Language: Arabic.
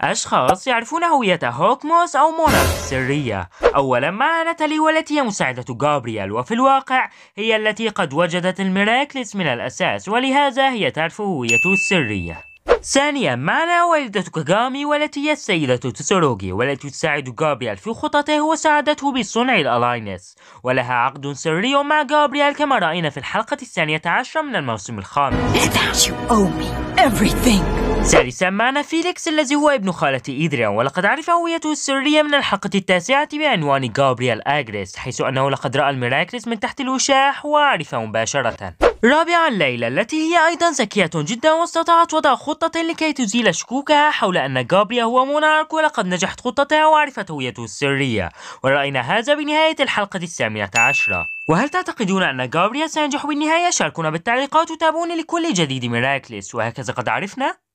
أشخاص يعرفون هوية هوكموس أو مونر السرية أولا مع ناتالي والتي هي مساعدة جابرييل وفي الواقع هي التي قد وجدت الميراكلس من الأساس ولهذا هي تعرف هويته السرية ثانيا معنا والدة كاغامي والتي هي السيدة تسوروغي والتي تساعد جابرييل في خططه وساعدته بصنع الألاينس ولها عقد سري مع جابرييل كما رأينا في الحلقة الثانية عشرة من الموسم الخامس سادسا معنا فيليكس الذي هو ابن خالة إدريان ولقد عرف هويته السرية من الحلقة التاسعة بعنوان جابريال أجريس حيث أنه لقد رأى الميراكلس من تحت الوشاح وعرفه مباشرة رابعا ليلى التي هي أيضا ذكية جدا واستطاعت وضع خطة لكي تزيل شكوكها حول أن جابريا هو مونارك ولقد نجحت خطتها وعرفت هويته السرية ورأينا هذا بنهاية الحلقة الثامنة عشرة وهل تعتقدون أن جابريا سينجح بالنهاية؟ شاركونا بالتعليقات وتابعوني لكل جديد ميراكلس وهكذا قد عرفنا